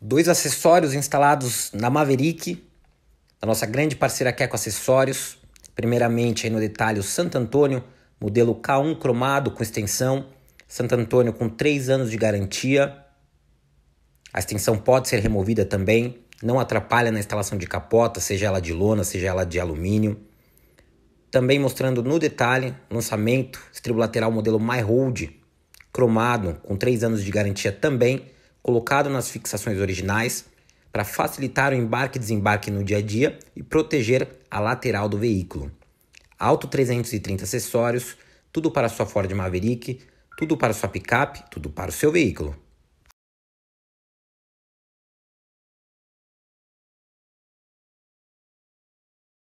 dois acessórios instalados na Maverick, da nossa grande parceira Queco Acessórios. Primeiramente, aí no detalhe, o Santo Antônio, modelo K1 cromado com extensão. Santo Antônio com 3 anos de garantia. A extensão pode ser removida também, não atrapalha na instalação de capota, seja ela de lona, seja ela de alumínio. Também mostrando no detalhe, lançamento, estribo lateral modelo MyHold, cromado, com 3 anos de garantia também, colocado nas fixações originais para facilitar o embarque e desembarque no dia a dia e proteger a lateral do veículo. Alto 330 acessórios, tudo para sua Ford Maverick, tudo para sua picape, tudo para o seu veículo.